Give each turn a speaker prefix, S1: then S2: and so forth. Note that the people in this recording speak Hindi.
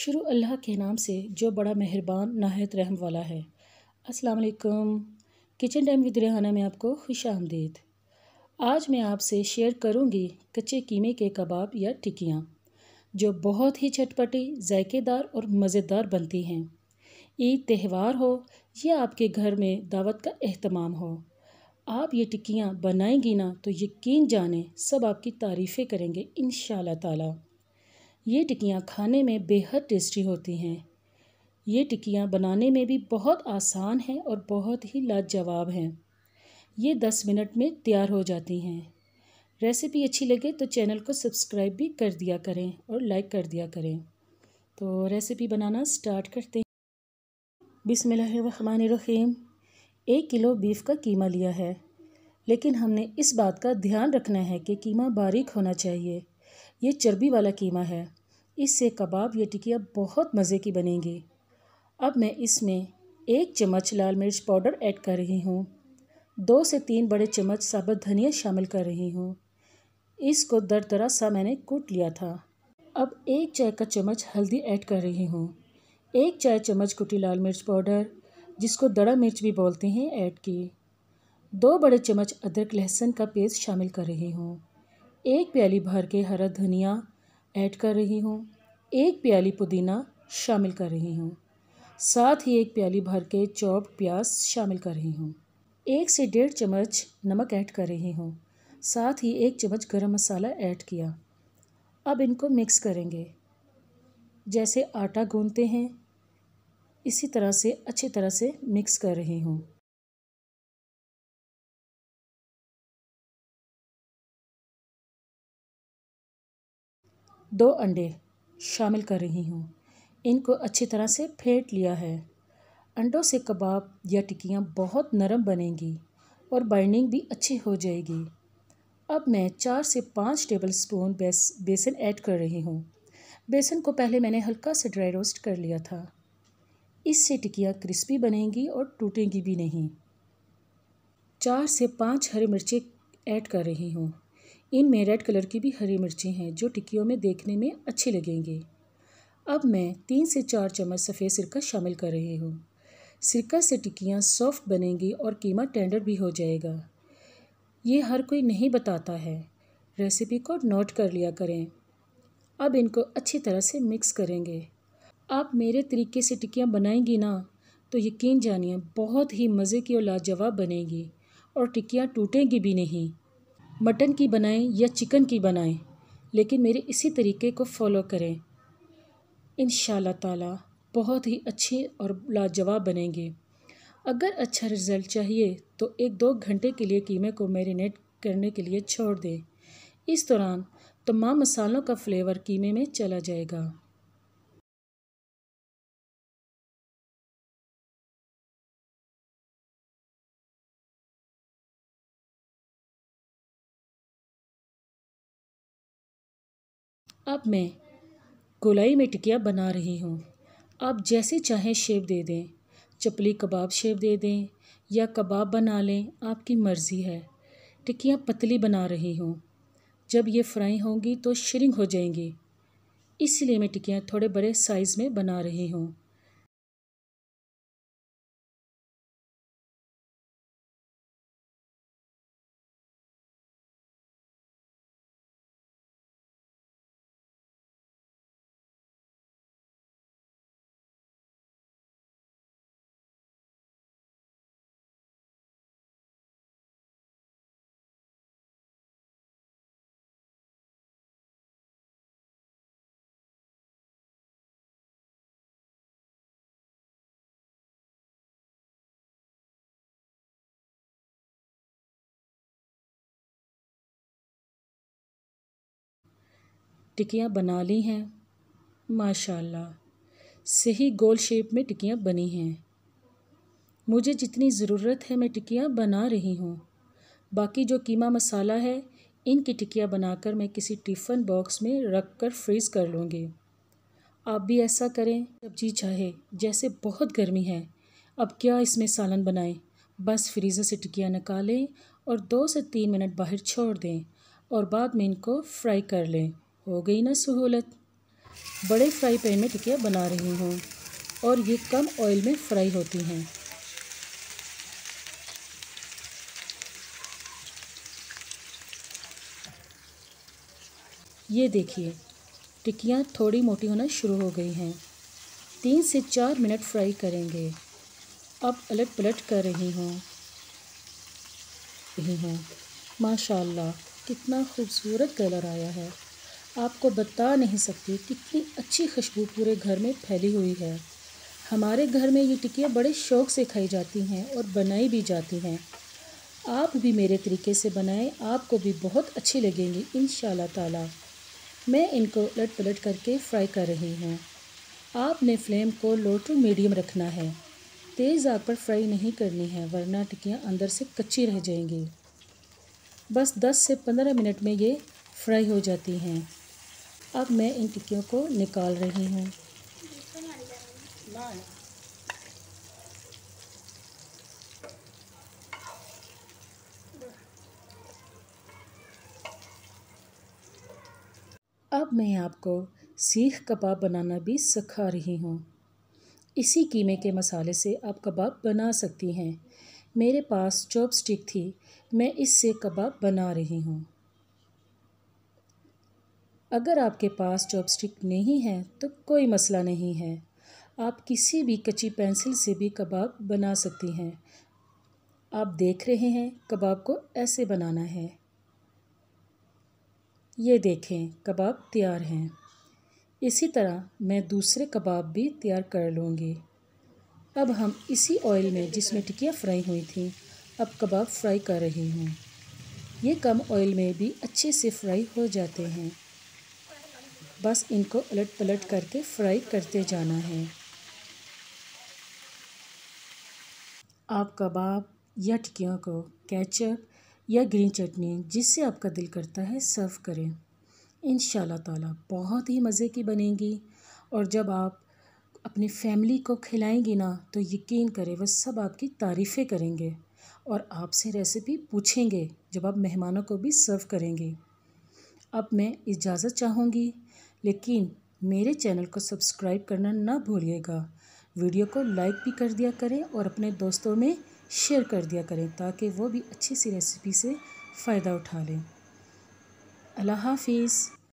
S1: शुरू अल्लाह के नाम से जो बड़ा मेहरबान नाहत रहम वाला है अस्सलाम वालेकुम किचन टाइम विद रेहाना में आपको खुश आमदीद आज मैं आपसे शेयर करूंगी कच्चे कीमे के कबाब या टिकियाँ जो बहुत ही चटपटी जायकेदार और मज़ेदार बनती हैं ईद त्यौहार हो या आपके घर में दावत का अहतमाम हो आप ये टिक्कियाँ बनाएंगी ना तो यकीन जाने सब आपकी तारीफ़ें करेंगे इन ताला ये टिकियाँ खाने में बेहद टेस्टी होती हैं ये टिकियाँ बनाने में भी बहुत आसान हैं और बहुत ही लाजवाब हैं ये दस मिनट में तैयार हो जाती हैं रेसिपी अच्छी लगे तो चैनल को सब्सक्राइब भी कर दिया करें और लाइक कर दिया करें तो रेसिपी बनाना स्टार्ट करते हैं बिसमीम एक किलो बीफ का कीमा लिया है लेकिन हमने इस बात का ध्यान रखना है कि कीमा बारीक होना चाहिए ये चर्बी वाला कीमा है इससे कबाब या टिकिया बहुत मज़े की बनेंगी अब मैं इसमें एक चम्मच लाल मिर्च पाउडर ऐड कर रही हूँ दो से तीन बड़े चम्मच साबुत धनिया शामिल कर रही हूँ इसको दर तरह सा मैंने कूट लिया था अब एक चाय का चम्मच हल्दी ऐड कर रही हूँ एक चाय चम्मच कुटी लाल मिर्च पाउडर जिसको दड़ा मिर्च भी बोलते हैं ऐड की दो बड़े चम्मच अदरक लहसुन का पेस्ट शामिल कर रही हूँ एक प्याली भर के हरा धनिया ऐड कर रही हूँ एक प्याली पुदीना शामिल कर रही हूँ साथ ही एक प्याली भर के चॉप प्याज शामिल कर रही हूँ एक से डेढ़ चम्मच नमक ऐड कर रही हूँ साथ ही एक चम्मच गरम मसाला ऐड किया अब इनको मिक्स करेंगे जैसे आटा गूंदते हैं इसी तरह से अच्छी तरह से मिक्स कर रही हूँ दो अंडे शामिल कर रही हूँ इनको अच्छी तरह से फेंट लिया है अंडों से कबाब या टिकियाँ बहुत नरम बनेंगी और बाइंडिंग भी अच्छी हो जाएगी अब मैं चार से पाँच टेबल स्पून बेस, बेसन ऐड कर रही हूँ बेसन को पहले मैंने हल्का सा ड्राई रोस्ट कर लिया था इससे टिकियाँ क्रिस्पी बनेंगी और टूटेंगी भी नहीं चार से पाँच हरी मिर्चें ऐड कर रही हूँ इनमें रेड कलर की भी हरी मिर्ची हैं जो टिक्कियों में देखने में अच्छी लगेंगी अब मैं तीन से चार चम्मच सफ़ेद सिरका शामिल कर रही हूँ सिरका से टिक्कियाँ सॉफ्ट बनेंगी और कीमा टेंडर भी हो जाएगा ये हर कोई नहीं बताता है रेसिपी को नोट कर लिया करें अब इनको अच्छी तरह से मिक्स करेंगे आप मेरे तरीके से टिक्कियाँ बनाएंगी ना तो यकीन जानिए बहुत ही मज़े की और लाजवाब बनेगी और टिक्कियाँ टूटेंगी भी नहीं मटन की बनाएं या चिकन की बनाएं लेकिन मेरे इसी तरीके को फॉलो करें इन ताला बहुत ही अच्छे और लाजवाब बनेंगे अगर अच्छा रिज़ल्ट चाहिए तो एक दो घंटे के लिए कीमे को मैरिनेट करने के लिए छोड़ दें इस दौरान तमाम मसालों का फ्लेवर कीमे में चला जाएगा अब मैं गोलाई में टिकिया बना रही हूँ आप जैसे चाहें शेप दे दें चपली कबाब शेप दे दें या कबाब बना लें आपकी मर्ज़ी है टिक्कियाँ पतली बना रही हूँ जब ये फ्राई होंगी तो श्रिंक हो जाएंगी इसलिए मैं टिकियाँ थोड़े बड़े साइज़ में बना रही हूँ टिकियाँ बना ली हैं माशाल्लाह सही गोल शेप में टिकियाँ बनी हैं मुझे जितनी ज़रूरत है मैं टिकियाँ बना रही हूँ बाकी जो कीमा मसाला है इनकी टिकियाँ बनाकर मैं किसी टिफ़न बॉक्स में रख कर फ्रीज़ कर लूँगी आप भी ऐसा करें सब्जी चाहे जैसे बहुत गर्मी है अब क्या इसमें सालन बनाएं बस फ्रीज़र से टिकियाँ निकालें और दो से तीन मिनट बाहर छोड़ दें और बाद में इनको फ्राई कर लें हो गई ना सहूलत बड़े फ्राई पैन में टिकिया बना रही हूँ और ये कम ऑयल में फ्राई होती हैं ये देखिए टिकियाँ थोड़ी मोटी होना शुरू हो गई हैं तीन से चार मिनट फ्राई करेंगे अब पलट पलट कर रही हूँ रही हूँ माशाल्लाह कितना खूबसूरत कलर आया है आपको बता नहीं सकती कितनी अच्छी खुशबू पूरे घर में फैली हुई है हमारे घर में ये टिकियाँ बड़े शौक़ से खाई जाती हैं और बनाई भी जाती हैं आप भी मेरे तरीके से बनाएं आपको भी बहुत अच्छी लगेंगी इन ताला मैं इनको उलट पलट करके फ्राई कर रही हूँ आपने फ्लेम को लो टू मीडियम रखना है तेज़ आग पर फ्राई नहीं करनी है वरना टिकियाँ अंदर से कच्ची रह जाएंगी बस 10 से 15 मिनट में ये फ्राई हो जाती हैं अब मैं इन टिक्कियों को निकाल रही हूँ अब मैं आपको सीख कबाब बनाना भी सिखा रही हूँ इसी कीमे के मसाले से आप कबाब बना सकती हैं मेरे पास चॉप स्टिक थी मैं इससे कबाब बना रही हूँ अगर आपके पास चॉपस्टिक नहीं है तो कोई मसला नहीं है आप किसी भी कच्ची पेंसिल से भी कबाब बना सकती हैं आप देख रहे हैं कबाब को ऐसे बनाना है ये देखें कबाब तैयार हैं इसी तरह मैं दूसरे कबाब भी तैयार कर लूँगी अब हम इसी ऑयल में जिसमें टिकियाँ फ्राई हुई थी अब कबाब फ्राई कर रही हूँ ये कम ऑयल में भी अच्छे से फ्राई हो जाते हैं बस इनको उलट पलट करके फ्राई करते जाना है आप कबाब या टिकियों को कैचअप या ग्रीन चटनी जिससे आपका दिल करता है सर्व करें इन ताला बहुत ही मज़े की बनेगी और जब आप अपनी फैमिली को खिलाएंगी ना तो यकीन करें वह सब आपकी तारीफ़ें करेंगे और आपसे रेसिपी पूछेंगे जब आप मेहमानों को भी सर्व करेंगे अब मैं इजाज़त चाहूँगी लेकिन मेरे चैनल को सब्सक्राइब करना ना भूलिएगा वीडियो को लाइक भी कर दिया करें और अपने दोस्तों में शेयर कर दिया करें ताकि वो भी अच्छी सी रेसिपी से फ़ायदा उठा लें अल्लाह हाफिज़